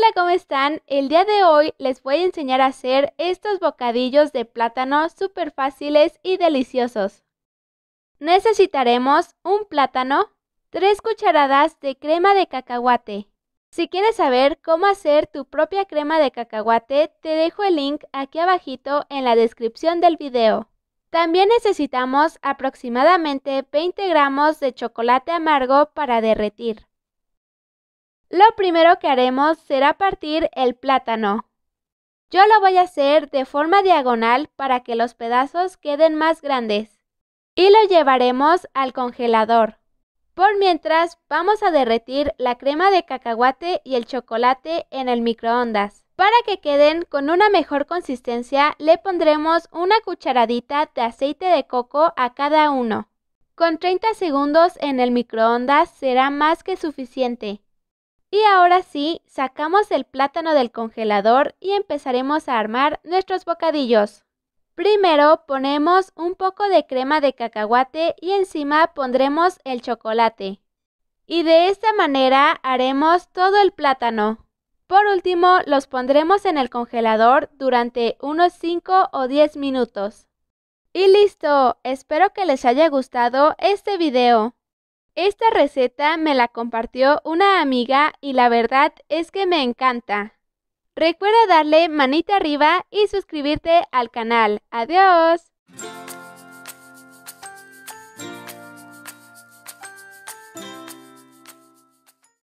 Hola, ¿cómo están? El día de hoy les voy a enseñar a hacer estos bocadillos de plátano súper fáciles y deliciosos. Necesitaremos un plátano, 3 cucharadas de crema de cacahuate. Si quieres saber cómo hacer tu propia crema de cacahuate, te dejo el link aquí abajito en la descripción del video. También necesitamos aproximadamente 20 gramos de chocolate amargo para derretir. Lo primero que haremos será partir el plátano. Yo lo voy a hacer de forma diagonal para que los pedazos queden más grandes. Y lo llevaremos al congelador. Por mientras, vamos a derretir la crema de cacahuate y el chocolate en el microondas. Para que queden con una mejor consistencia, le pondremos una cucharadita de aceite de coco a cada uno. Con 30 segundos en el microondas será más que suficiente. Y ahora sí, sacamos el plátano del congelador y empezaremos a armar nuestros bocadillos. Primero ponemos un poco de crema de cacahuate y encima pondremos el chocolate. Y de esta manera haremos todo el plátano. Por último, los pondremos en el congelador durante unos 5 o 10 minutos. Y listo, espero que les haya gustado este video. Esta receta me la compartió una amiga y la verdad es que me encanta. Recuerda darle manita arriba y suscribirte al canal. Adiós.